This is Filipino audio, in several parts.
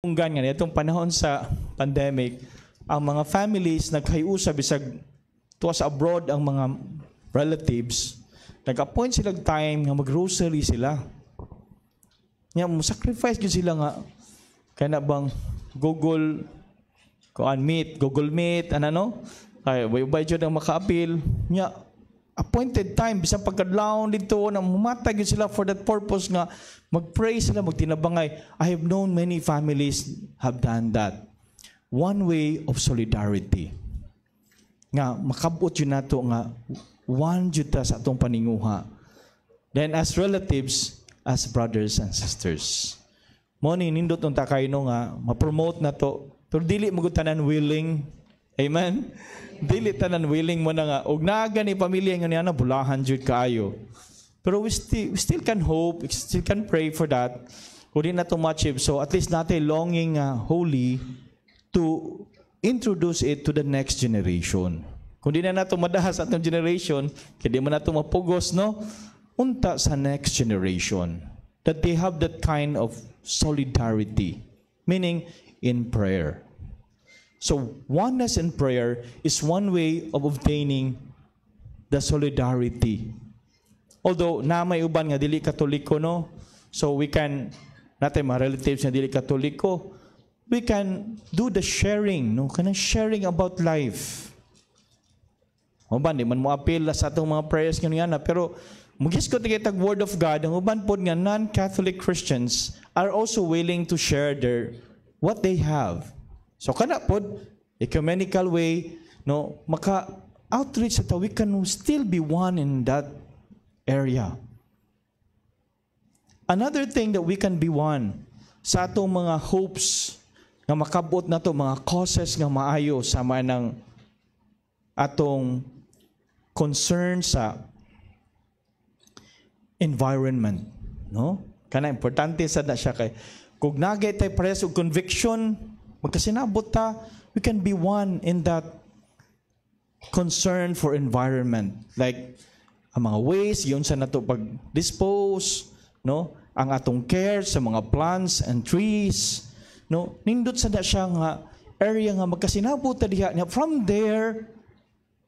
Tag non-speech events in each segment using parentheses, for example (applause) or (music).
kung ganyan, itong panahon sa pandemic, ang mga families nagkayusap bisag tuwas abroad ang mga relatives, nag-appoint sila time nga mag-grocery sila. Nya mo sacrifice gyud sila nga na bang Google kuan meet, Google Meet, ano no? Ay, way bay jud ang makaapil. Nya appointed time sa pagkadlaon dito na humatag yun sila for that purpose nga magpray sila magtinabangay I have known many families have done that one way of solidarity nga makabot yun nato nga one juta sa atong paninguha then as relatives as brothers and sisters mo ni nindot unta kayo nga ma-promote na to pero dili magud tanan willing amen dili tanan willing mo na nga og naga ni pamilya nga niya na bulahan jud kaayo pero we still, we still can hope we still can pray for that kundi na to achieve so at least natin longing uh, holy to introduce it to the next generation kundi di na nato madahas at generation kaya di nato mapugos no unta sa next generation that they have that kind of solidarity meaning in prayer So, oneness in prayer is one way of obtaining the solidarity. Although, na may uban nga dili katoliko, no? So, we can, natin mga relatives nga dili katoliko, we can do the sharing, no? Kanang sharing about life. Uban, di man mo appeal sa atong mga prayers nga nga, pero mugis ko tigitag word of God, ang uban po nga non-Catholic Christians are also willing to share their what they have So kana pod ecumenical way no maka outreach sa we can still be one in that area. Another thing that we can be one sa atong mga hopes nga makabot na to mga causes nga maayo sama ng atong concern sa environment no kana importante sad na siya kay kung nagay tay pares og conviction magkasinabot ta, we can be one in that concern for environment. Like, ang mga waste, yun sa nato pag-dispose, no? ang atong care sa mga plants and trees, no? nindot sa na siya nga area nga magkasinabot ta diha niya. From there,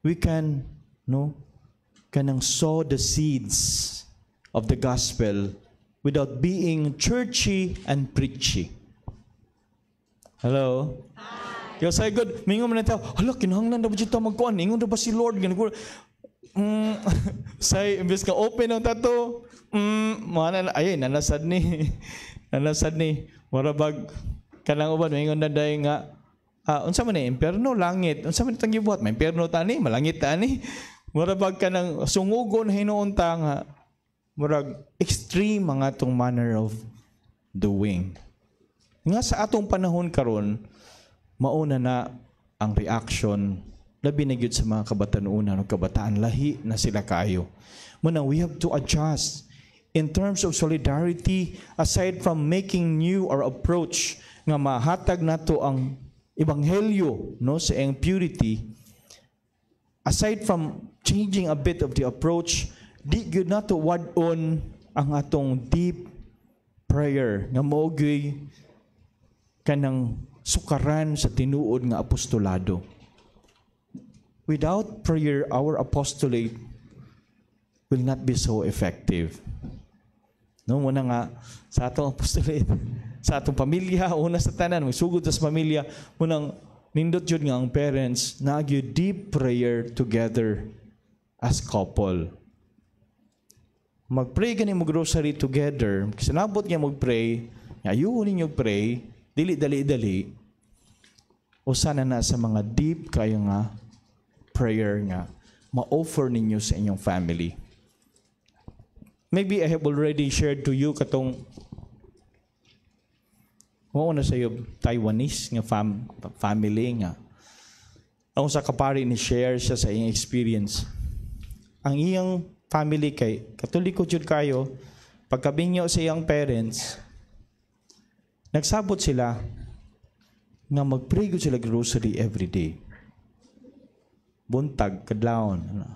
we can, no, kanang sow the seeds of the gospel without being churchy and preachy. Hello? Hi. Kaya sa God, mingon man tao. hala, kinahanglan na ba dito magkuhan? Ingon na ba si Lord? Ganun ko, mm, (laughs) say, imbes ka open ang tato, mm, mga na, ayun, nanasad ni, (laughs) nanasad ni, warabag, kanang uban, mingon na dahil nga, ah, unsa man ni, impierno langit, unsa man itang gibuhat, may impierno tani, malangit tani, (laughs) warabag ka ng sungugon, hinoon ta nga, murag, extreme mga tong manner of doing. Nga sa atong panahon karon mauna na ang reaction labi na sa mga kabataan una o kabataan lahi na sila kayo. Muna, we have to adjust in terms of solidarity aside from making new our approach nga mahatag nato ang ebanghelyo no sa ang purity aside from changing a bit of the approach di gyud nato wad on ang atong deep prayer nga moogy kanang sukaran sa tinuod nga apostolado. Without prayer, our apostolate will not be so effective. No, una nga, sa atong apostolate, (laughs) sa atong pamilya, una sa tanan, sugod sa pamilya, unang nindot yun nga ang parents, nagyo deep prayer together as couple. mag pray ganin mo grocery together, sinabot niya mag-pray, ayun ninyo pray, dili dali dali o sana na sa mga deep kayo nga prayer nga ma-offer ninyo sa inyong family. Maybe I have already shared to you katong mao na sa iyo Taiwanese nga fam, family nga ang sa kapari ni share siya sa iyong experience. Ang iyang family kay katoliko jud kayo pagkabinyo sa iyang parents Nagsabot sila nga magprigo sila grocery every day. Buntag, kadlawon. Ano.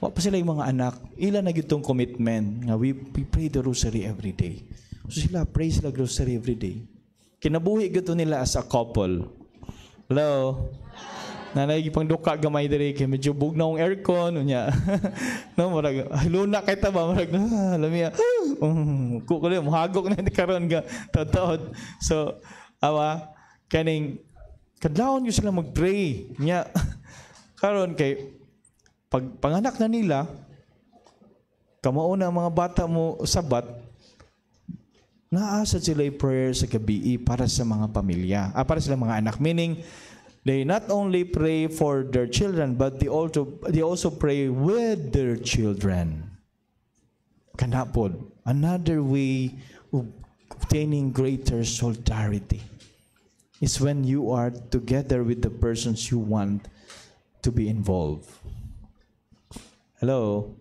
Wa pa sila yung mga anak. Ilan na gitong commitment nga we, we pray the rosary every day. So sila, pray sila grocery every day. Kinabuhi gito nila as a couple. Hello? na lagi pang duka gamay dere kay medyo bugna ang aircon unya. (laughs) no murag luna kay ta ba murag (laughs) ah, lami. (sighs) Um, ko ko hagok na karon ga (laughs) totoo. So awa kaning kadlawon gyud sila magpray nya karon kay pag panganak na nila kamao na mga bata mo sabat naasa sila prayer sa gabi eh, para sa mga pamilya, ah, para sa mga anak. Meaning, They not only pray for their children, but they also, they also pray with their children. Kanapod, another way of obtaining greater solidarity is when you are together with the persons you want to be involved. Hello?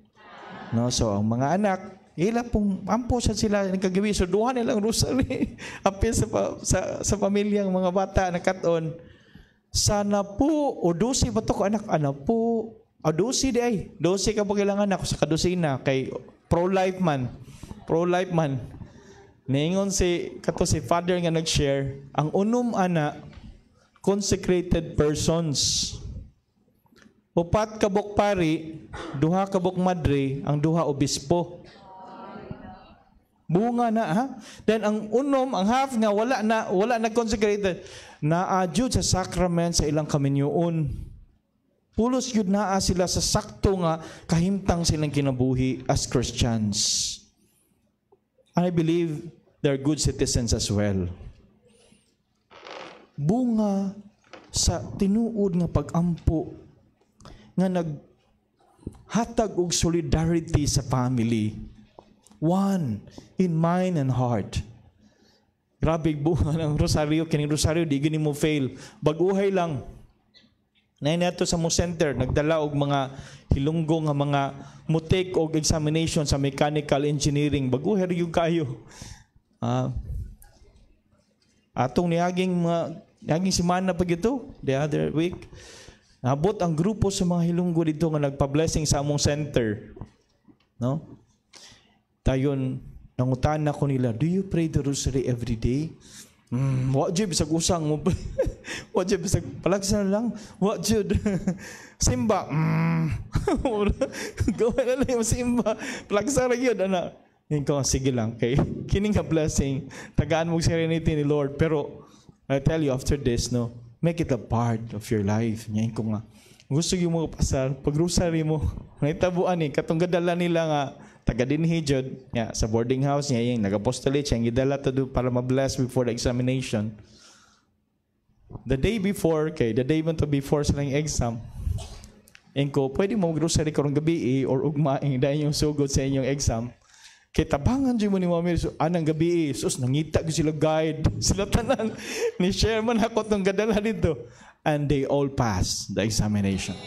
No, so ang mga anak, ila pong ampo sa sila nagkagabi so duha nilang rosary (laughs) apil sa, sa sa pamilyang mga bata na on sana po, o dosi ba to ko anak? Ano po? O dosi di ay. Dosi ka po kailangan ako sa kadusina kay pro-life man. Pro-life man. Ningon si, kato si father nga nag-share, ang unom ana, consecrated persons. Upat kabok pari, duha kabok madre, ang duha obispo. Bunga na ha. Then ang unom, ang half nga wala na wala na consecrated na adjud sa sacrament sa ilang kaminyoon. Pulos yun na sila sa sakto nga kahimtang silang kinabuhi as Christians. I believe they're good citizens as well. Bunga sa tinuod nga pagampo nga nag hatag og solidarity sa family One in mind and heart. Grabe buha ng rosaryo. Kining rosaryo, di gini mo fail. Baguhay lang. Nay nato sa mo center, nagdala og mga hilunggo nga mga mutik og examination sa mechanical engineering. Baguhay yung kayo. Uh, atong niaging mga niaging simana pag ito, the other week, nabot ang grupo sa mga hilunggo dito nga nagpa-blessing sa among center. No? Tayon, na ko nila, do you pray the rosary every day? Mm, wajib jud bisag usang mo. (laughs) wajib jud bisag palagsa na lang. Wa jud (laughs) simba. Mm. (laughs) Gawin na lang yung simba. Palagsa ra gyud ana. Ngayon ko, sige lang. Kay, kining ka blessing. Tagaan mo serenity ni Lord. Pero, I tell you, after this, no, make it a part of your life. Ngayon ko nga. Gusto yung mo pasar, pag rosary mo, naitabuan eh, katong gadala nila nga, taga dinhi jud nga sa boarding house niya yung nag-apostolate siya gidala to do para ma-bless before the examination the day before okay the day man to before sa exam ko pwede mo grocery karong gabi eh, or ugma ugmaing dahil yung sugod sa inyong exam. Kay tabangan dyan mo ni Mami, so, anang gabi eh, sus, nangita ko sila guide. (laughs) Sila tanan, ni Sherman ako tong gadala dito. And they all pass the examination.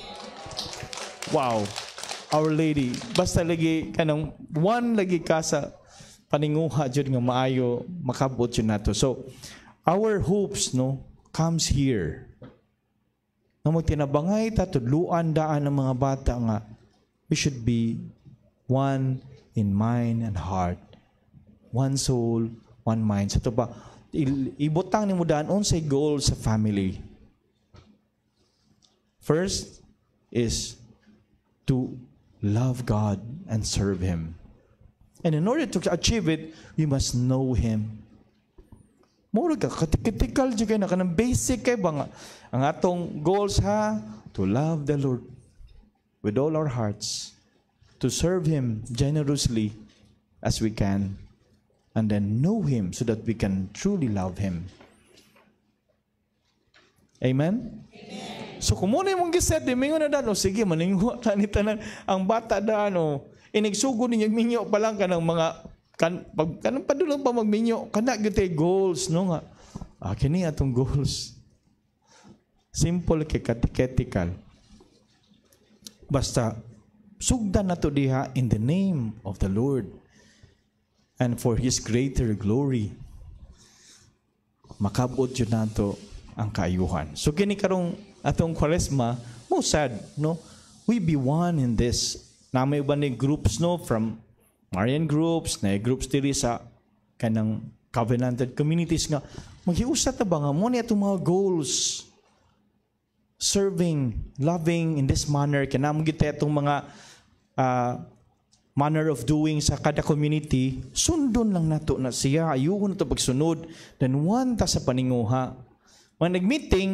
Wow. Our Lady. Basta lagi kanang one lagi ka sa paninguha jud nga maayo makabot jud nato. So our hopes no comes here. Nga mo tinabangay ta tudluan daan ng mga bata nga we should be one in mind and heart. One soul, one mind. Sa so, ba ibutang ni nimo daan say goal sa family. First is to love God and serve Him. And in order to achieve it, you must know Him. Mura ka, critical juga na kanang basic kay bang Ang atong goals ha, to love the Lord with all our hearts, to serve Him generously as we can, and then know Him so that we can truly love Him. Amen? Amen. So kumuna mong giset, di mingo na dan, o sige, maningwa (laughs) ta ni tanan, ang bata dan, o inigsugo ninyo, minyo pa lang ka ng mga, kan, pag, kanang padulang pa magminyo, kana gyud goals, no nga. Ah, kini atong goals. Simple kay catechetical. Basta, sugdan nato diha in the name of the Lord and for His greater glory. Makabot yun nato ang kaayuhan. So kini karong atong Kwaresma, mo sad, no? We be one in this. Na may iba ni groups, no? From Marian groups, na groups dili sa kanang covenanted communities nga. Maghiusat ta ba nga mo ni itong mga goals? Serving, loving in this manner. Kaya mo kita itong mga uh, manner of doing sa kada community, sundon lang nato na siya, ayuhon na ito pagsunod, then one ta sa paninguha. Mga nag-meeting,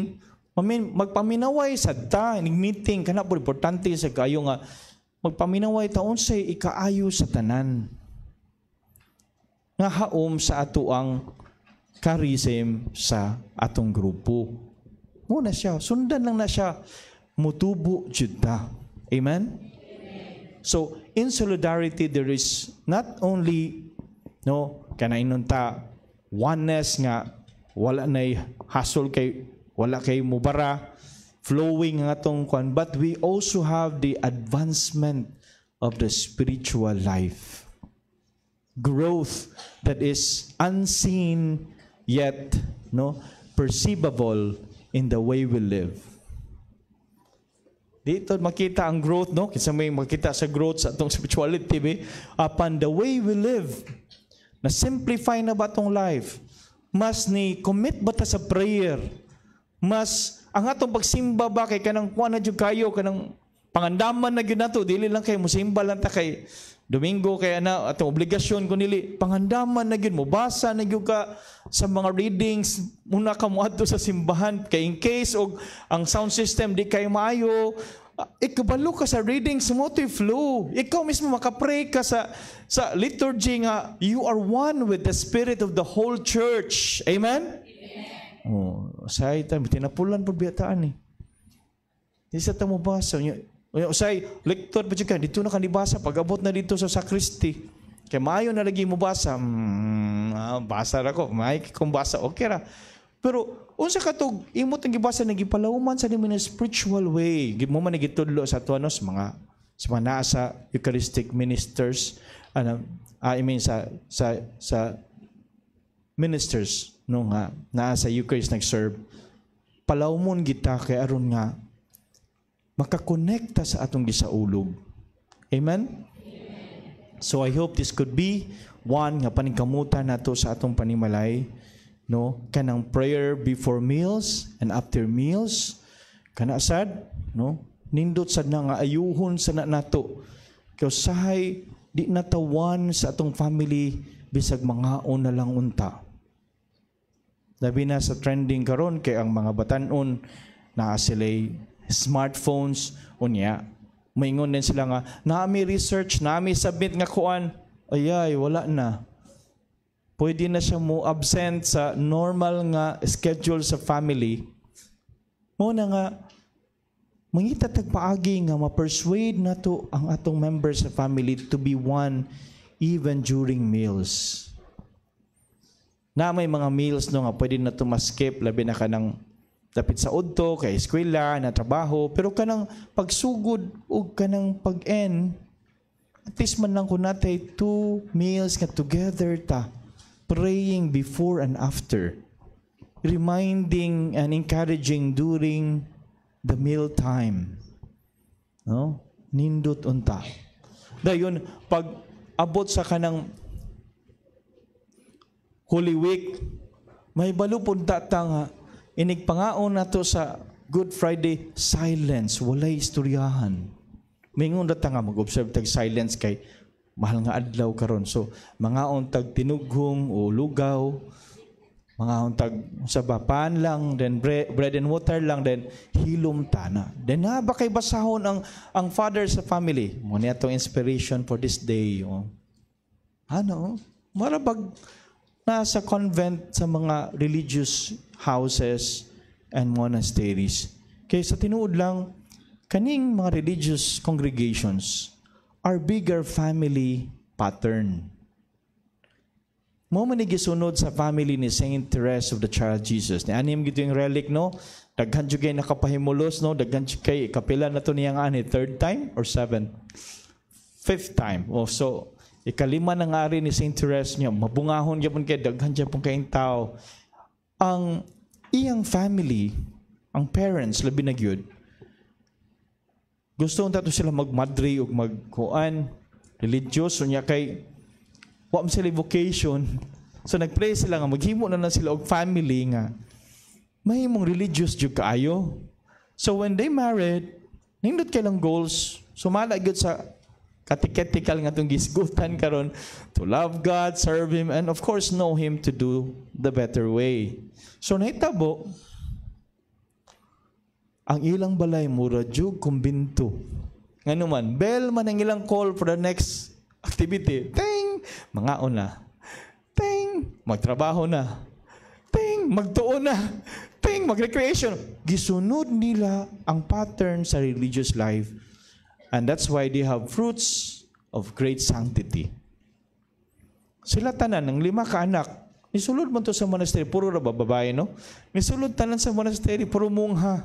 magpaminaway sa ta, nag-meeting, kana po importante sa kayo nga, magpaminaway taon sa ikaayo sa tanan. Nga haom sa ato ang karisem sa atong grupo. Muna siya, sundan lang na siya, mutubo juda. Amen? Amen? So, in solidarity, there is not only, no, kanainon ta, oneness nga, wala na'y hasol kay wala kay mubara, flowing nga tong kwan, but we also have the advancement of the spiritual life. Growth that is unseen yet no perceivable in the way we live. Dito makita ang growth, no? Kinsa may makita sa growth sa atong spirituality, be, upon the way we live. Na-simplify na ba tong life? Mas ni commit ba ta sa prayer? Mas ang atong pagsimba ba kay kanang kuan na jud kayo kanang pangandaman na gyud nato dili lang kay mosimba lang ta kay Domingo kay ana atong obligasyon ko nili pangandaman na gyud mo basa na gyud ka sa mga readings muna ka moadto sa simbahan kay in case og ang sound system di kay maayo ah, ikabalo ka sa readings mo to flow. Ikaw mismo makapray ka sa, sa liturgy nga, you are one with the spirit of the whole church. Amen? Oh, say ta tinapulan pud biyataan ni. Eh. Isa ta mo basa nya. Usay lektor pa jud dito na kanibasa pagabot na dito sa sakristi. Kay mayo na lagi mo basa. Mm, ah, basa ra ko. May kung basa okay ra. Pero unsa ka katog imo tang gibasa nang gipalawman sa nimo spiritual way. Gid mo man gitudlo sa tuanos mga sa mga nasa Eucharistic ministers ano ah, I mean sa sa sa ministers no nga ah, naa sa Eucharist nag-serve palawmon gita kay aron nga makakonekta sa atong gisaulog. Amen? Amen. So I hope this could be one nga paningkamutan nato sa atong panimalay no kanang prayer before meals and after meals kana sad no nindot sad na nga ayuhon sa na nato kay usahay di natawan sa atong family bisag mga na lang unta Labi na sa trending karon kay ang mga batanon na sila'y smartphones unya. Maingon din sila nga, nami research, nami submit nga kuan. Ayay, wala na. Pwede na siya mo absent sa normal nga schedule sa family. Muna nga, mangita tagpaagi nga ma-persuade nato ang atong members sa family to be one even during meals na may mga meals no nga pwede na tumaskip labi na ka kanang dapit sa udto kay eskwela na trabaho pero kanang pagsugod ug kanang pag-end at least man lang kun two meals ka together ta praying before and after reminding and encouraging during the meal time no nindot unta dayon pag abot sa kanang Holy Week, may balupod ta tanga. Inig pangaon na sa Good Friday, silence, walay istoryahan. Mingon na tanga mag-observe tag silence kay mahal nga adlaw karon. So, mga untag tinughong o lugaw, mga untag sa bapan lang, then bread, bread and water lang, then hilom tana. Then na ah, ba kay basahon ang, ang father sa family? Muna itong inspiration for this day. Oh. Ano? Marabag, nasa convent sa mga religious houses and monasteries. Kaysa tinuod lang, kaning mga religious congregations are bigger family pattern. Mo man gisunod sa family ni Saint Therese of the Child Jesus. Ni anim gito yung relic no, daghan jud kay nakapahimulos no, daghan kay kapila na to niya ani third time or seventh? Fifth time. Oh, so Ikalima ng ari ni St. Therese niya, mabungahon niya pong kay daghan niya pong kayong tao. Ang iyang family, ang parents, labi na gyud, gusto unta to sila magmadri o magkuan, religious, o niya kay, wam sila vocation. So nagpray sila nga, maghimo na na sila og family nga, May mong religious jud kaayo. So when they married, nindot kay lang goals, sumala gyud sa katiketical nga itong gisgutan karon to love God, serve Him, and of course, know Him to do the better way. So, nahitabo, ang ilang balay mura jug kumbinto. Nga naman, bell man ang ilang call for the next activity. Ting! Mga una. Ting! Magtrabaho na. Ting! Magtuon na. Ting! Magrecreation. Gisunod nila ang pattern sa religious life And that's why they have fruits of great sanctity. Sila tanan, ng lima ka anak, nisulod man to sa monastery, puro na babae, no? Nisulod tanan sa monastery, puro mungha.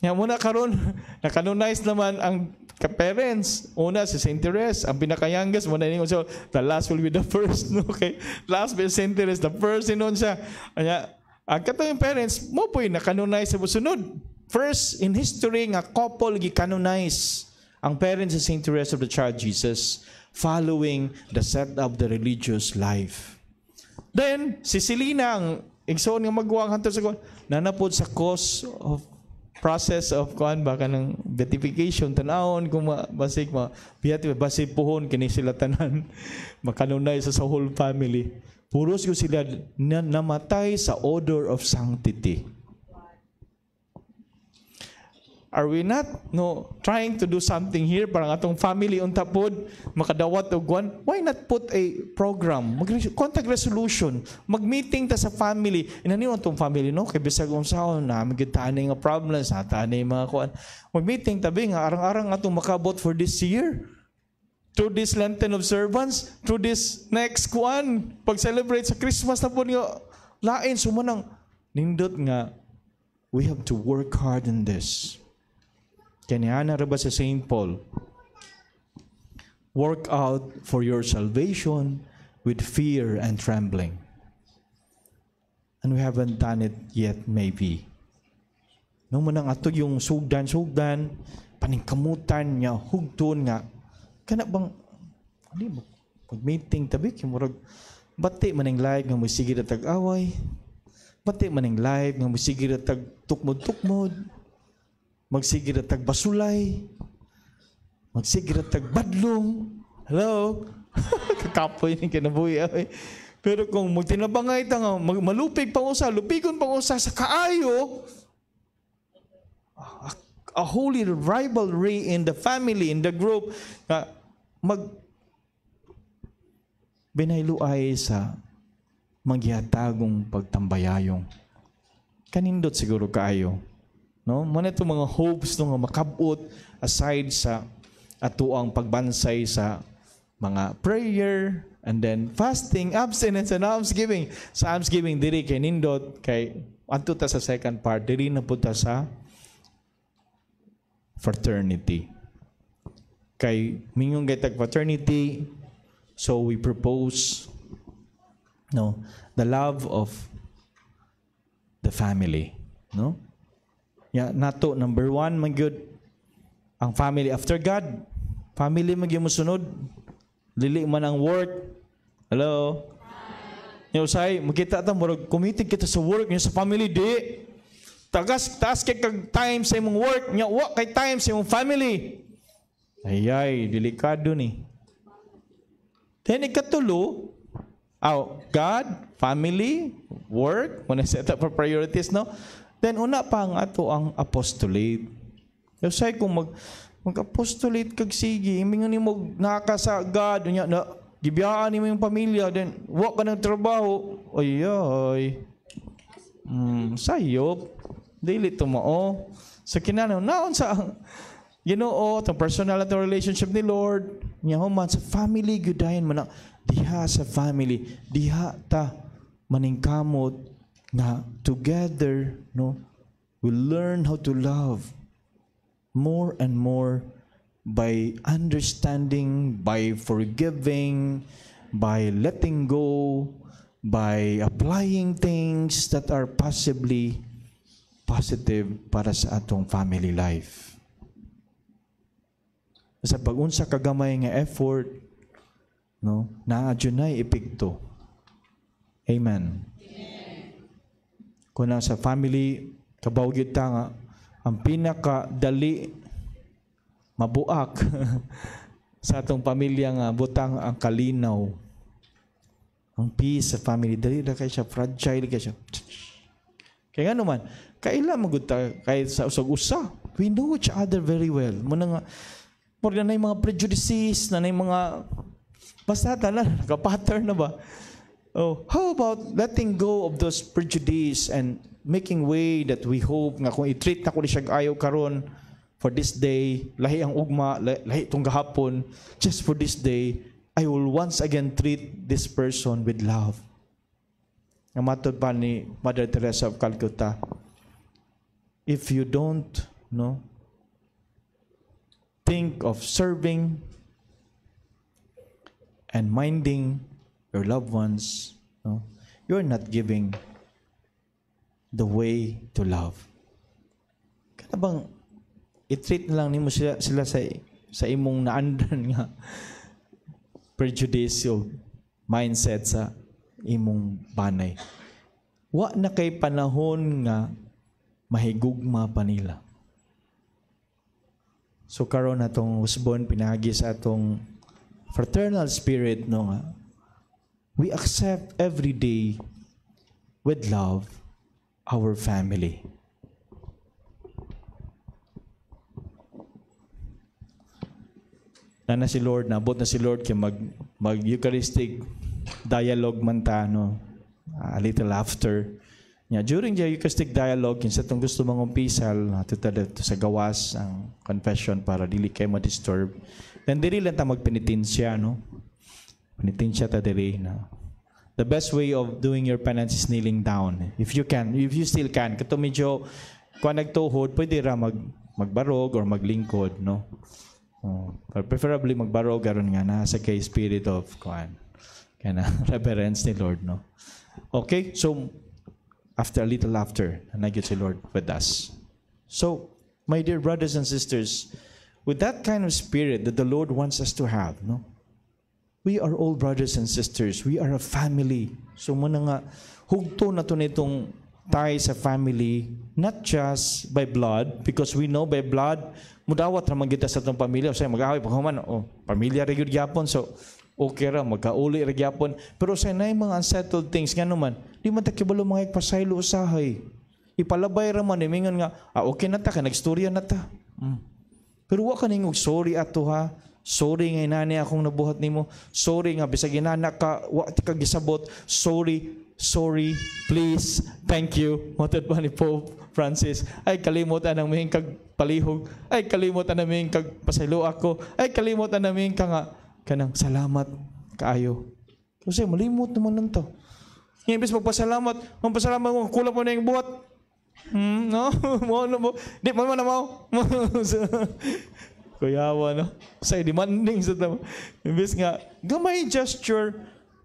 Nga muna karon (laughs) nakanonize naman ang parents. Una si Saint Therese, ang pinakayangas mo na ningon siya, the last will be the first. (laughs) No? Okay? Last will Saint Therese, the first inon siya. Anya, ang katong parents, mo po yung nakanonize sa busunod. First in history nga couple gikanonize ang parents sa St. Teresa of the Child Jesus following the set of the religious life. Then si Selena ang igsoon nga magwa hantod sa kon nanapod sa cause of process of kuan baka ng beatification tanawon kung ma, basig ma beatif basig puhon kini sila tanan (laughs) makanunay sa sa whole family puros ko sila na, namatay sa order of sanctity Are we not no trying to do something here parang atong family unta pod makadawat og one why not put a program mag contact resolution mag meeting ta sa family inani atong family no kay bisag unsaon na migitaan nga problems ata ni mga kuan mag meeting tabi nga arang-arang atong makabot for this year through this Lenten observance through this next kuan pag celebrate sa Christmas na pod nga lain sumunang nindot nga we have to work hard in this Kanyana ba sa St. Paul, Work out for your salvation with fear and trembling. And we haven't done it yet, maybe. No Nung manang ato yung sugdan-sugdan, paningkamutan nga, hugtun nga, kana bang, ano mo, pag-meeting tabi, kimurag, bati maning live nga musigid at tag-away, bati maning live nga musigid at tag-tukmod-tukmod, magsigid at tagbasulay, magsigid at tagbadlong. Hello? (laughs) Kakapoy ni kinabuhi. Pero kung magtinabangay ta nga, malupig pang usa, lupigon pang usa sa kaayo, a, a holy rivalry in the family, in the group, na mag binayluay sa manghihatagong pagtambayayong. Kanindot siguro kaayo No? Muna itong mga hopes nung makabot aside sa atuang pagbansay sa mga prayer, and then fasting, abstinence, and almsgiving. Sa almsgiving, diri kay nindot, kay anto ta sa second part, diri na po sa fraternity. Kay mingong gitag fraternity, so we propose no the love of the family, no? Ya, nato number one man ang family after God. Family man gyud mosunod. Dili man ang work. Hello. Nyo say, makita ta murag committed kita sa work nyo sa family di. Tagas taas kay kag time sa imong work, nya wa kay time sa imong family. Ayay, delikado ni. Then ikatulo, oh, God, family, work, mo na set up for priorities no. Then una pa nga ato ang apostolate. Yosay kung mag mag-apostolate kag sige, mingon nimo God nya na gibiyaan nimo yung pamilya then wa ka ng trabaho. Oy oy. Mm, sayop. Dili tumao. Sa so, kinano naon sa ang Ginoo tong personal atong relationship ni Lord nya human sa family gyudayon man diha sa family diha ta maningkamot na together, no, we learn how to love more and more by understanding, by forgiving, by letting go, by applying things that are possibly positive para sa atong family life. Sa pagunsa kagamay nga effort, no, naa na epekto. Amen. Kung sa family, kabaw ta nga, ang dali mabuak (laughs) sa atong pamilya nga butang ang kalinaw. Ang peace sa family. Dali ra kay siya, fragile kay siya. Kaya nga naman, kaila magunta kay sa usog usa We know each other very well. mo nga, more na, na mga prejudices, na, na mga, basta tala, nakapattern na ba? Oh, how about letting go of those prejudice and making way that we hope nga kung i-treat na ko ni siya ayaw karon for this day, lahi ang ugma, lahi itong gahapon, just for this day, I will once again treat this person with love. Nga matod pa ni Mother Teresa of Calcutta, if you don't no, think of serving and minding your loved ones, no? you're not giving the way to love. Kaya bang i na lang nimo sila, sila sa sa imong naandan nga (laughs) prejudicial mindset sa imong banay. Wa na kay panahon nga mahigugma pa nila. So karon atong usbon pinagi sa atong fraternal spirit no nga we accept every day with love our family. Na na si Lord, nabot na si Lord kay mag, mag-Eucharistic dialogue man ta, no? Ah, a little after. Yeah, during the Eucharistic dialogue, kinsa tong gusto mong umpisal, sa gawas ang confession para dili kay ma-disturb. Then dili lang ta magpenitensya, no? Penitensya Tadereina. The best way of doing your penance is kneeling down. If you can, if you still can. Kato medyo, kung nagtuhod, pwede ra mag, magbarog or maglingkod, no? Oh, uh, preferably magbarog garon nga na sa kay spirit of kuan kana (laughs) reverence ni Lord no. Okay? So after a little after, nagyod si Lord with us. So, my dear brothers and sisters, with that kind of spirit that the Lord wants us to have, no? we are all brothers and sisters. We are a family. So muna nga, hugto na to nitong tie sa family, not just by blood, because we know by blood, mudawat na magkita sa itong pamilya. Say, mag-away, paghuman, oh, pamilya rin yapon, so okay ra, magkauli rin yapon. Pero say, na mga unsettled things, nga naman, di man takibalo mga ikpasaylo usahay. Ipalabay ra man, imingan nga, ah, okay na ta, ka, nagstorya na ta. Mm. Pero wa ka ningog oh, sorry ato ha, Sorry nga inani akong nabuhat nimo. Sorry nga bisag inana ka wa ka gisabot. Sorry, sorry, please, thank you. Matod pa ni Pope Francis. Ay kalimutan ang ming kag palihog. Ay kalimutan na ming kag pasaylo ako. Ay kalimutan na ming ka nga kanang salamat kaayo. Kasi malimot naman nun to. Ngayon, imbes magpasalamat, magpasalamat mo, kulang mo na yung buhat. Hmm, no? (laughs) Mo, no, mo. Di, mo, mo, mo. (laughs) Kuyawa, no? Kasi demanding sa tama. Imbis nga, gamay gesture,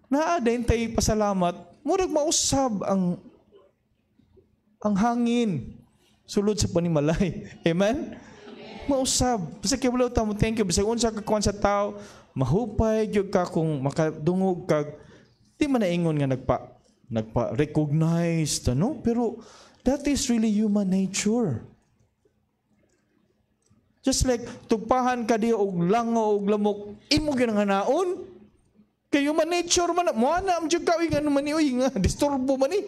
naadentay pasalamat, murag mausab ang ang hangin sulod sa panimalay. (laughs) Amen? Mausab. Basta kaya wala mo, thank you. Basta unsa ka kwan sa tao, mahupay gyud ka kung makadungog ka. Di man naingon nga nagpa nagpa-recognize no? Pero that is really human nature. Just like, tugpahan ka di og lango og lamok, imo ginanganaon. Kayo man nature man, muana ang jud kaoy nga man uy nga disturbo man ni.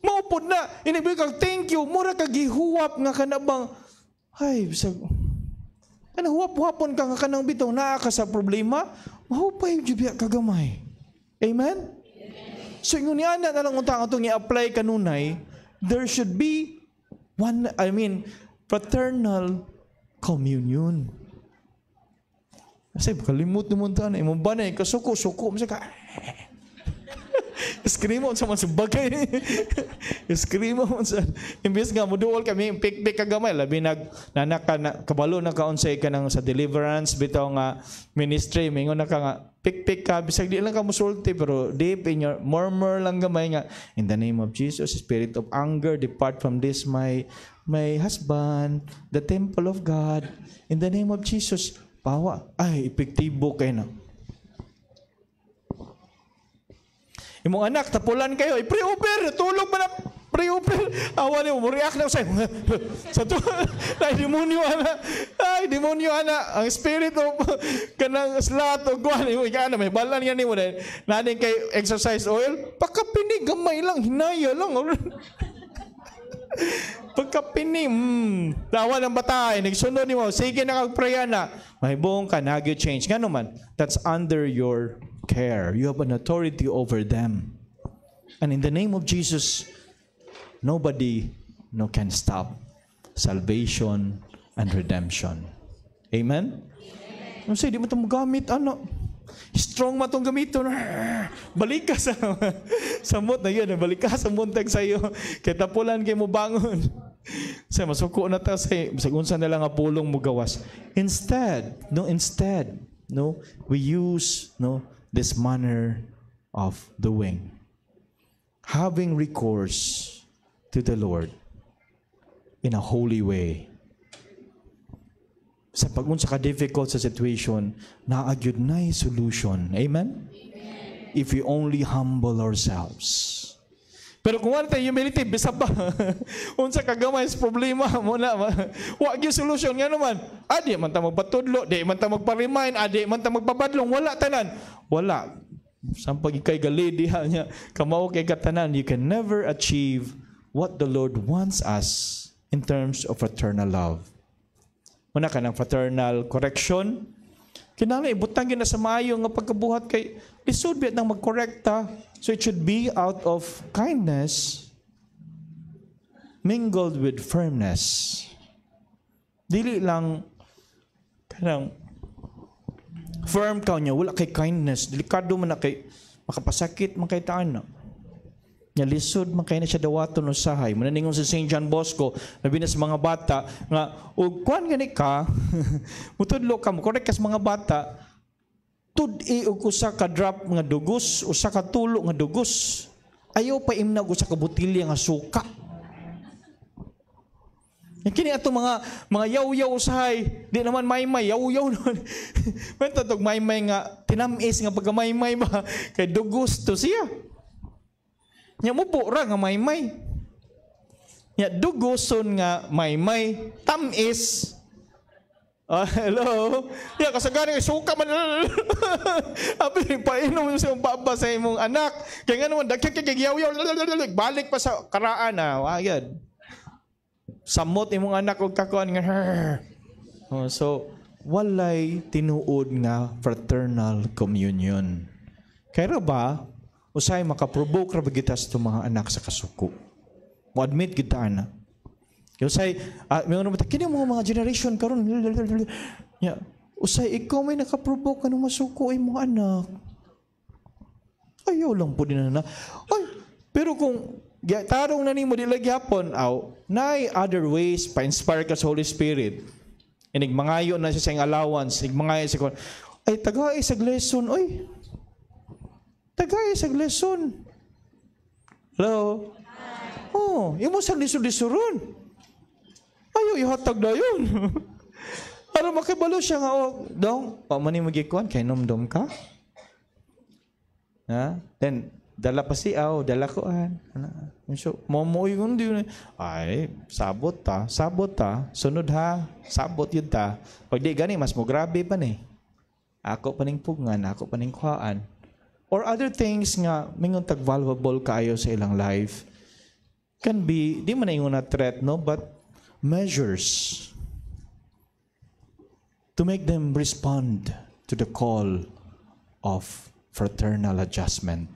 Maupod na, inibig kag thank you, mura ka gihuwap nga kanabang ay bisag ano huwap-huwapon ka nga kanang bitaw naa ka sa problema, mahupay jud biya kagamay. Amen? So ingon ni na lang untang atong i-apply kanunay, there should be one I mean fraternal communion. Kasi kalimut naman tayo. Ano, imong ba na, kasuko, suko. Masa ka, Scream (laughs) on sa mga bagay. Scream (laughs) on sa... Imbis nga, muduol kami, pik-pik kagamay. Labi nag, nanak ka, na, kabalo na kaonsay ka ng sa deliverance, bitaw nga ministry, mingon na ka nga, pikpik ka bisag di lang ka musulti pero deep in your murmur lang gamay nga in the name of Jesus spirit of anger depart from this my my husband the temple of God in the name of Jesus pawa ay epektibo kay na imong anak tapulan kayo i-pray over tulog man Pre, oh, pre, awa niyo, react na sa'yo. (laughs) sa to, (laughs) ay demonyo ana, ay demonyo ana, ang spirit of (laughs) kanang slat o guan, imo ka ana, may balan yan nimo dahil naning kay exercise oil, pagkapini gamay lang, hinaya lang. Pagkapini, mm, dawa ng batay, nagsunod ni mo, sige na kagpraya na, may buong ka, nagyo change. Nga man, that's under your care. You have an authority over them. And in the name of Jesus, nobody no can stop salvation and redemption. Amen? Amen. Ano say, di mo ano? itong gamit, ano? Strong mo itong gamito. Balik ka sa, (laughs) sa mood na yun. Eh. Balik ka sa muntag sa iyo. (laughs) Kaya tapulan kayo mo bangon. (laughs) Sa masuko na ta say, unsa na lang apulong mo gawas. Instead, no, instead, no, we use, no, this manner of doing. Having recourse to the Lord in a holy way. Sa pagunsa ka difficult sa situation, naagyod na yung solution. Amen? Amen? If we only humble ourselves. Pero kung ano tayo humility, bisa ba? (laughs) Unsa kagamay sa problema mo na. Wa gyud solution nga naman. Adi ah, man ta magpatudlo, di man ta magpa-remind, adi ah, man ta magpabadlong, wala tanan. Wala. Sampag ikay galidi niya, kamao kay katanan, you can never achieve what the Lord wants us in terms of fraternal love. Muna ka ng fraternal correction. Kinala, ibutang eh, yun na sa maayo nga pagkabuhat kay, lisod eh, biyat nang magkorekta. So it should be out of kindness mingled with firmness. Dili lang, kanang, firm ka niya, wala kay kindness, delikado man na kay, makapasakit, makaitaan na. Nya lisod man kay na siya dawaton usahay. ningon si St. John Bosco labi na sa mga bata nga ug kwan gani ka (laughs) mutudlo ka mo correct kas mga bata tud-i og usa ka drop nga dugos, usa ka tulo nga dugos. Ayaw pa imnag usa ka botilya nga suka. Kini ato mga mga yaw-yaw usahay, di naman may-may yaw-yaw naman. (laughs) Menta may-may nga tinamis nga may-may ba (laughs) kay dugos to siya. Nya mupo ra nga maymay. Nya duguson nga maymay, tamis. Uh, ah, hello? Ya kasagari suka man. (laughs) Abi painom sa baba sa imong anak. Kay nganu man dagkag kagyaw-yaw balik pa sa karaan na ah. wagad. Samot imong anak og kakuan nga. Oh, so walay tinuod nga fraternal communion. Kaya ba, usay makaprovoke ra gitas to mga anak sa kasuko. Mo admit gid ta ana. Kay usay uh, may ano kini mga mga generation karon. Yeah. Usay ikaw may nakaprovoke kanang masuko ay mga anak. Ayaw lang po din na. Ay, pero kung tarong na nimo dili gyapon aw, nay other ways pa-inspire ka sa Holy Spirit. Inig mangayo na siya sa allowance, inig mangayo sa ay tagay sa lesson, oy, Tagay sa lesson. Hello? Oh, imo sa lisod-lisoron. Ayo ihatag dayon. (laughs) Para makibalo siya nga og oh, dong pamani magikuan kay nomdom ka. Ha? Then dala pa si aw, dala ko ah, an. So, momoy kun di eh. ay sabot ta, ah, sabot ta, ah. sunod ha, sabot yun ta. Pag di gani mas mo grabe pa ni. Ako paning pugngan, ako paning kuhaan or other things nga mingon tag valuable kayo sa ilang life can be di man ingon na threat no but measures to make them respond to the call of fraternal adjustment.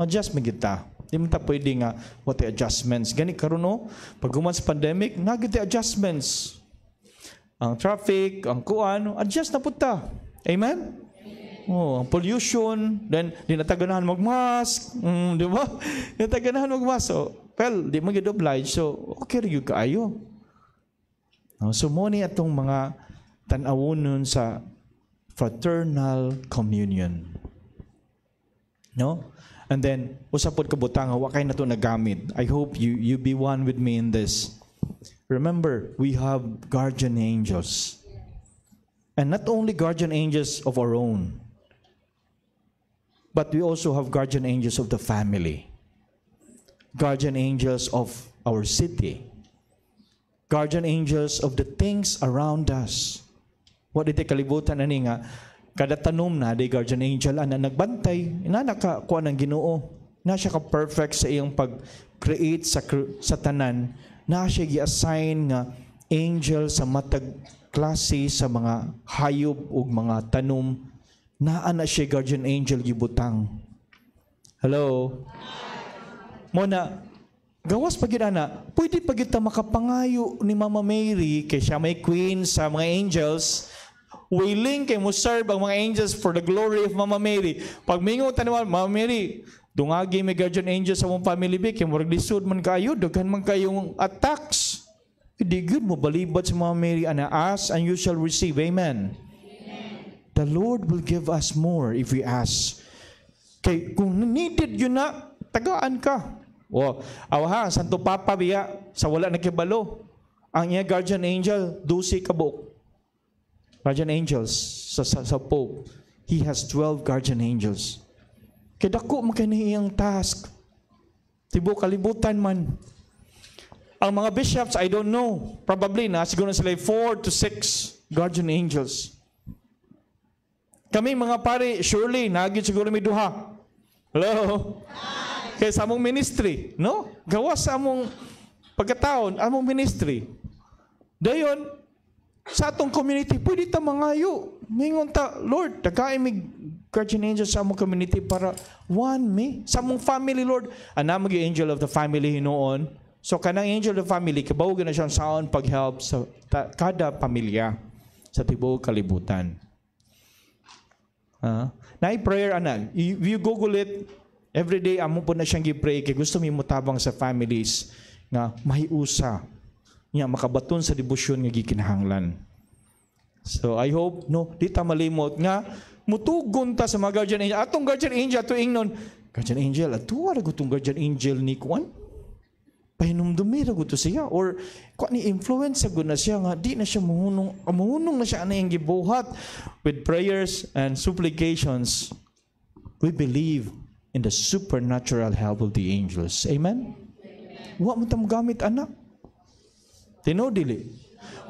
mi kita. Di man ta pwede nga what the adjustments. Gani karon no, pag sa pandemic, nagit adjustments. Ang traffic, ang kuan, adjust na puta Amen? Oh, pollution, then di nataganahan magmask, mm, di ba? (laughs) nataganahan magmask. So, well, di mo gid obliged. So, okay gyud kaayo. No, so mo ni atong mga tan nun sa fraternal communion. No? And then usapod ka butang wa kay nato nagamit. I hope you you be one with me in this. Remember, we have guardian angels. And not only guardian angels of our own, But we also have guardian angels of the family, guardian angels of our city, guardian angels of the things around us. What iti kalibutan ani nga kada tanom na di guardian angel ana nagbantay ina naka kuha ang Ginoo na siya ka perfect sa iyang pag-create sa sa tanan na siya gi-assign nga angel sa matag klase sa mga hayop ug mga tanom naa na siya guardian angel gibutang. Hello? Muna, gawas pag ana, pwede pag kita makapangayo ni Mama Mary kay siya may queen sa mga angels, willing kay mo serve ang mga angels for the glory of Mama Mary. Pag mingo tanawa, Mama Mary, dungagi may guardian angel sa mong family ba, kay murag lisod man kayo, daghan man kayong attacks. Hindi good mo balibad sa Mama Mary, ana, as and you shall receive. Amen the Lord will give us more if we ask. Kay, kung needed yun na, tagaan ka. O, awaha, Santo Papa biya, sa wala nakibalo, ang iya guardian angel, dusi kabuk. Guardian angels, sa, sa, sa Pope, he has 12 guardian angels. Kaya dako makiniyang task. Tibo kalibutan man. Ang mga bishops, I don't know. Probably na, siguro sila 4 to 6 guardian angels. Kami mga pare, surely, nagin siguro may duha. Hello? Kaya sa among ministry, no? Gawa sa among pagkataon, among ministry. Dayon, sa atong community, pwede ta mangayo. Mingon ta, Lord, tagain mig guardian angel sa among community para one me. Sa among family, Lord, ana mag angel of the family hinoon. So, kanang angel of the family, kabawag na siyang saon pag-help sa ta- kada pamilya sa tibuok kalibutan. Uh, ah. na prayer ana. If you Google it, every day amo po na siyang gipray kay gusto mi mutabang sa families nga mahiusa nga makabaton sa debosyon nga gikinahanglan. So I hope no di ta malimot nga mutugon ta sa mga guardian angel. Atong guardian angel tuing non guardian angel atuwa ra gutong guardian angel ni kuan pahinumdumi ra gud siya or kwa ni influence sa na siya nga di na siya muhunong muhunong na siya ana yung gibuhat with prayers and supplications we believe in the supernatural help of the angels amen, amen. wa mo ta gamit ana tino dili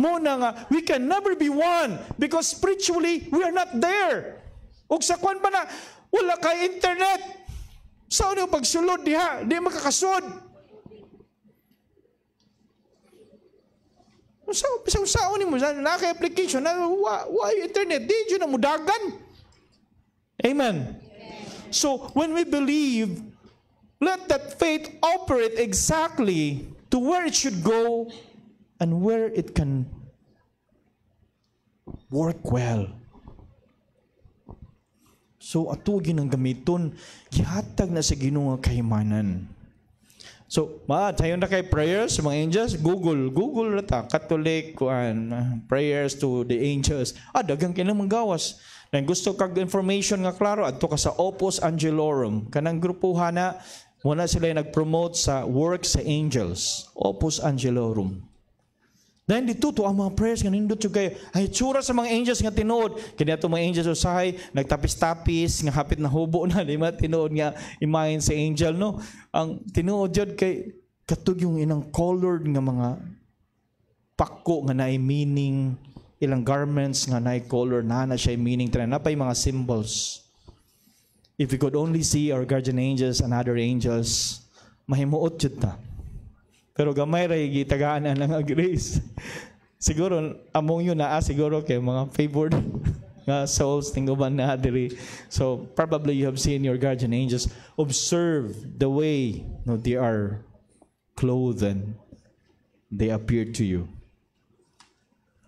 mo na nga we can never be one because spiritually we are not there ug sa kwan ba na wala kay internet sa so, ano pagsulod diha di makakasod Unsa bisang ni mo, na naka application na wa, wa internet di jud na mudagan. Amen. So when we believe, let that faith operate exactly to where it should go and where it can work well. So ato ginang gamiton gihatag na sa Ginoo nga kahimanan. So, ma, tayo na kay prayers, mga angels, Google, Google na ta, Catholic, kuan, prayers to the angels. Ah, dagang kinang manggawas. Nang gusto kag information nga klaro, adto ka sa Opus Angelorum. Kanang grupuhan na, muna sila nag-promote sa work sa angels, Opus Angelorum. Dahil dituto ang mga prayers nga nindot yung kayo. Ay tsura sa mga angels nga tinuod. Kaya ito mga angels usahay, nagtapis-tapis, nga hapit na hubo na, lima (laughs) tinuod nga imahin sa angel, no? Ang tinuod yun kay katug yung inang colored nga mga pakko nga naay meaning, ilang garments nga naay color na na siya meaning, na tinanapay mga symbols. If we could only see our guardian angels and other angels, mahimuot yun ta pero gamay ra gitagaan na nga grace. siguro among yun naa ah, siguro kay mga favored (laughs) nga souls tinguban na diri. So probably you have seen your guardian angels observe the way no they are clothed and they appear to you.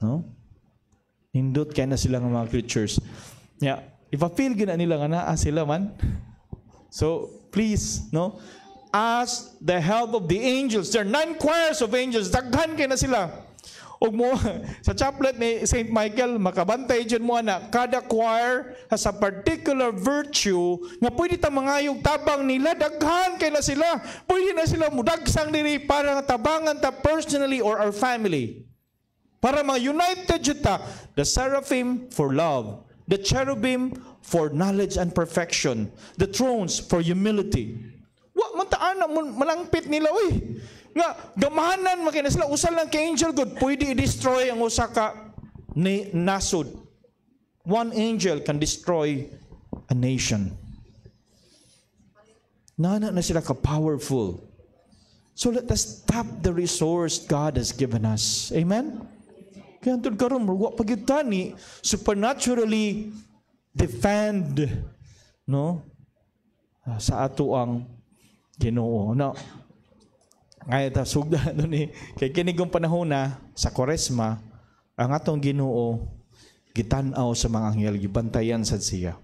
No? Nindot kay na sila mga creatures. Yeah, ipa-feel gina nila nga naa ah, sila man. (laughs) So please, no? ask the help of the angels. There are nine choirs of angels. Daghan kay na sila. Og mo (laughs) sa chaplet ni St. Michael makabantay jud mo ana kada choir has a particular virtue nga pwede ta mangayog tabang nila daghan kay na sila pwede na sila mudagsang diri para tabangan ta personally or our family para mga united jud ta the seraphim for love the cherubim for knowledge and perfection the thrones for humility Wa man taan malangpit nila oy. Nga gamahanan makina sila usa lang kay angel God, pwede i-destroy ang usa ka ni nasod. One angel can destroy a nation. Nana na sila ka powerful. So let us tap the resource God has given us. Amen? Kaya antod karon wa pagyutan supernaturally defend no ah, sa ato ang Ginoo. No. Ngayon ta sugda (laughs) no ni eh. kay kini gong panahona sa Koresma ang atong Ginoo gitan-aw sa mga anghel gibantayan sad siya.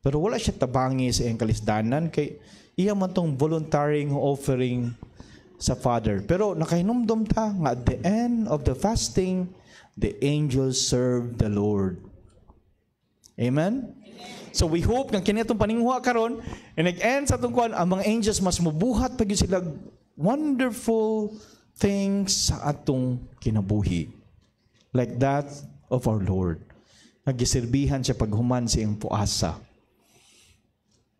Pero wala siya tabangi sa iyang kalisdanan kay iya man tong volunteering offering sa Father. Pero nakahinumdom ta nga at the end of the fasting, the angels serve the Lord. Amen? So we hope nga kini atong paninguha karon and nag-end sa atong kuan ang mga angels mas mubuhat pag sila wonderful things sa atong kinabuhi. Like that of our Lord. Nagisirbihan siya paghuman sa iyang puasa.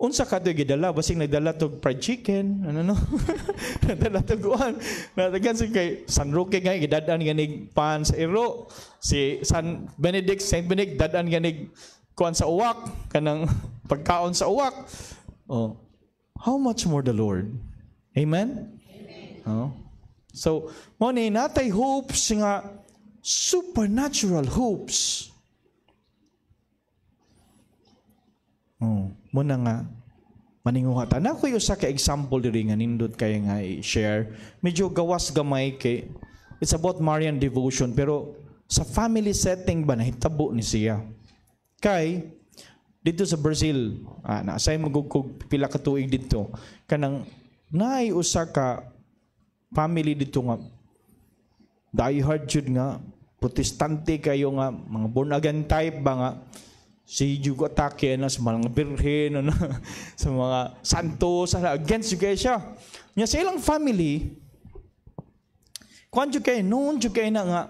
Unsa ka to gidala basing nagdala tog fried chicken, ano no? (laughs) nagdala tog kuan. Natagan si kay San Roque nga gidadan ganig pan sa iro. Si San Benedict, Saint Benedict dadan ganig kuan sa uwak, kanang (laughs) pagkaon sa uwak. Oh, how much more the Lord? Amen? Amen. Oh. So, mo ni natay hopes nga supernatural hopes. Oh, mo na nga maninguha maninguhatan. Ako yung sa ka example diri nga nindot kay nga i-share. Medyo gawas gamay kay it's about Marian devotion pero sa family setting ba nahitabo ni siya? Kay, dito sa Brazil, ah, nasay magugkog pila ka tuig dito, kanang naay usa ka family dito nga diehard jud nga protestante kayo nga mga born again type ba nga si Jugo atake na sa mga birhen na ano, (laughs) sa mga santo sa ano, against you guys siya nya sa ilang family kwan jud kay noon jud kay na nga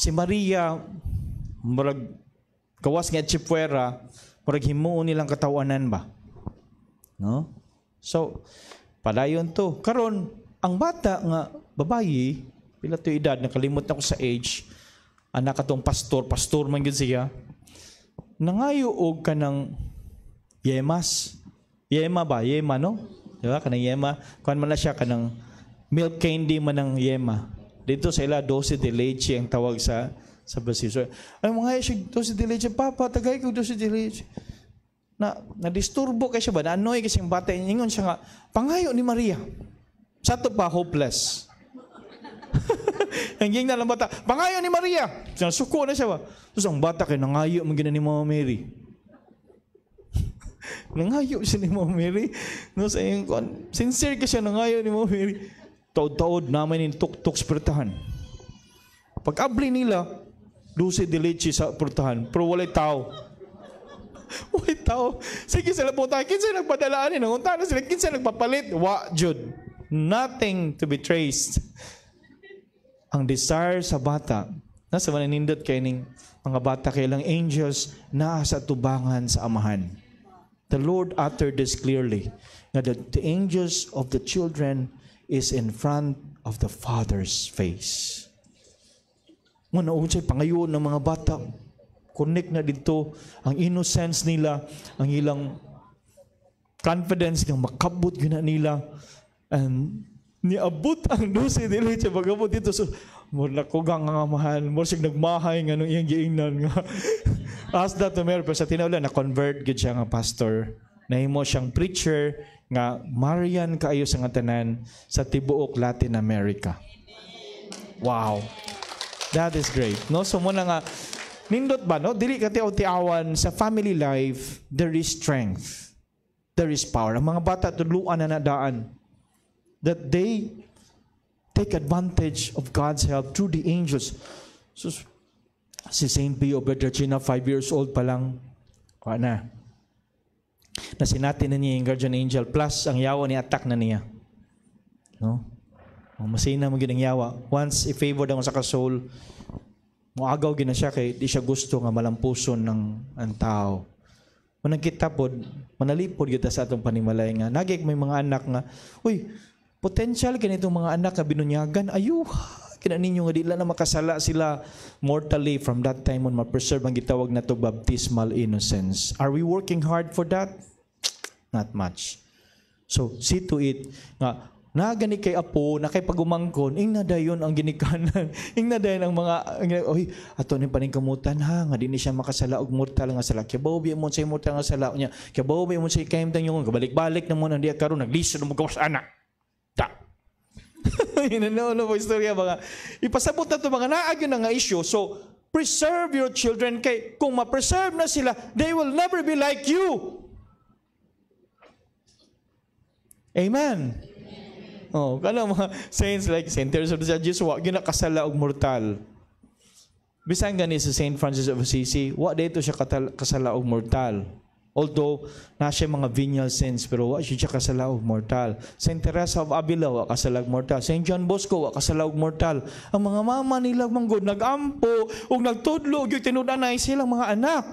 si Maria murag Kawas nga chipwera, parang himuon nilang katawanan ba? No? So, padayon to. Karon, ang bata nga babayi, pila to edad, nakalimot na ko sa age, anak atong pastor, pastor man gyud siya, nangayoog ka ng yemas. Yema ba? Yema, no? Diba? Kanang yema. Kuhan man na siya, kanang milk candy man ng yema. Dito sa ila, 12 de leche ang tawag sa sabe-se Ay mga isig to si diligent papa tagay ko to si diligent. Na nadisturbo kay siya ba? Na annoy kasi siyang bata ingon siya nga pangayo ni Maria. Sa to pa hopeless. Hanggang (laughs) ging lang bata, pangayo ni Maria. Siya suko na siya ba? Tapos ang bata kay nangayo man ni Mama Mary. (laughs) nangayo siya ni Mama Mary. No sa ingon, sincere kasi siya nangayo ni Mama Mary. Taod-taod naman ni tuktok spiritahan. Pag-abli nila, Duse de sa purtahan, pero walay tao. (laughs) walay tao. Sige sila po tayo, kinsa nagpadalaan yun. Ang na sila, kinsa nagpapalit. Wa, Jud. Nothing to be traced. Ang desire sa bata, nasa mananindot kay ning mga bata kay lang angels na sa tubangan sa amahan. The Lord uttered this clearly, that the, the angels of the children is in front of the Father's face. Nga naunsay pangayon ng mga bata. Connect na dito ang innocence nila, ang ilang confidence nga makabot yun na nila. And niabot ang dusi dili siya pagabot dito so mula ko gang nga mahal mo sig nagmahay nga nung iyang giingnan nga (laughs) as that to Mary pero sa tinawla na convert gid siya nga pastor nahimo siyang preacher nga Marian kaayo sa nga tanan sa tibuok Latin America wow That is great. No, so muna nga nindot ba no dili ka tiaw-tiawan sa family life there is strength. There is power. Ang mga bata tuluan na nadaan that they take advantage of God's help through the angels. So, si Saint Pio Bedrachina, five years old pa lang, kuha na. Nasinatin na niya yung guardian angel, plus ang yawa ni attack na niya. No? Oh, Masina mo ang yawa. Once i-favor daw sa kasol, muagaw gina siya kay di siya gusto nga malampuson ng ang tao. Manang kita pod, manalipod kita sa atong panimalay nga. Nagig may mga anak nga, uy, potential ganitong mga anak nga binunyagan, ayuha kina ninyo nga dila na makasala sila mortally from that time on ma-preserve ang gitawag na to baptismal innocence. Are we working hard for that? Not much. So, see to it nga na gani kay apo na kay pagumangkon ing nadayon ang ginikanan (laughs) ing nadayon ang mga oy ato ni paning kamutan ha nga dinhi siya makasala og mortal nga sala kay bawbi mo sa mortal nga sala niya kay bawbi mo sa kayam tanyon kabalik-balik na mo nang diya karon naglisod mo gawas ana ta Inano (laughs) no po istorya mga ipasabot na to mga naag na nga issue. So preserve your children kay kung ma-preserve na sila, they will never be like you. Amen. Oh, kala mga (laughs) saints like Saint Teresa of Lisieux wa gyud nakasala og mortal. Bisan gani si Saint Francis of Assisi, wa dayto siya katal, kasala og mortal. Although na siya mga venial sins pero wa siya kasala og mortal. Saint Teresa of Avila wa kasala og mortal. Saint John Bosco wa kasala og mortal. Ang mga mama nila manggod nagampo ug nagtudlo gyud tinud-anay silang mga anak.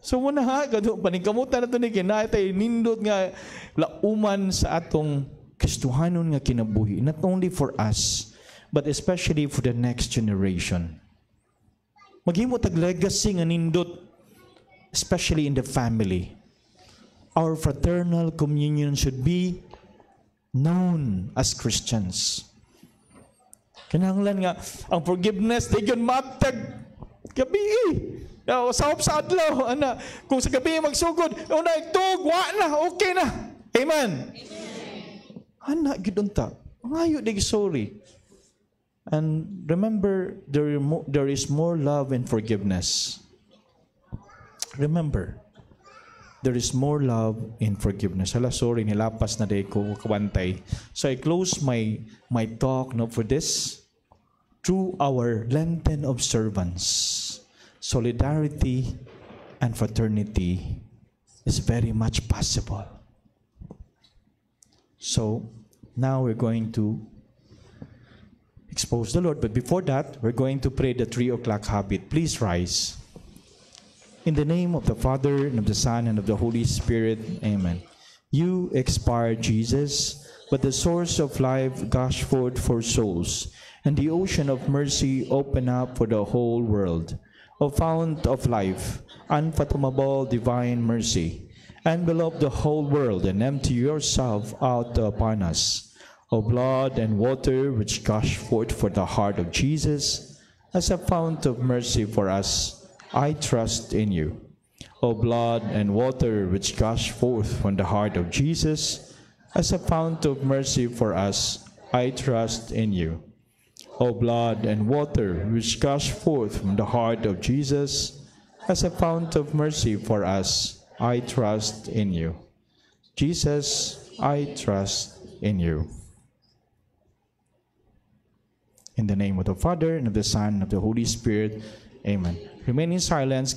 So muna ha, gado, paningkamutan nato ni kinatay, eh. nindot nga lauman sa atong Kristuhanon nga kinabuhi. Not only for us, but especially for the next generation. Maghimo tag legacy nga nindot, especially in the family. Our fraternal communion should be known as Christians. Kinahanglan nga, ang forgiveness, they yun matag Gabi eh. Now, sa sa adlaw, ana, kung sa gabi magsugod, una igtog, wa na, okay na. Amen. Amen. Ana gidon ta. Ngayo di sorry. And remember there there is more love and forgiveness. Remember, there is more love in forgiveness. Hala, sorry, nilapas na day ko kabantay. So I close my my talk no, for this through our Lenten observance, solidarity and fraternity is very much possible. So now we're going to expose the Lord. But before that, we're going to pray the three o'clock habit. Please rise. In the name of the Father, and of the Son, and of the Holy Spirit. Amen. You expire, Jesus, but the source of life gush forth for souls and the ocean of mercy open up for the whole world. O fount of life, unfathomable divine mercy, envelop the whole world and empty yourself out upon us. O blood and water which gush forth for the heart of Jesus, as a fount of mercy for us, I trust in you. O blood and water which gush forth from the heart of Jesus, as a fount of mercy for us, I trust in you. O blood and water which gush forth from the heart of Jesus as a fount of mercy for us, I trust in you. Jesus, I trust in you. In the name of the Father, and of the Son, and of the Holy Spirit. Amen. Remain in silence.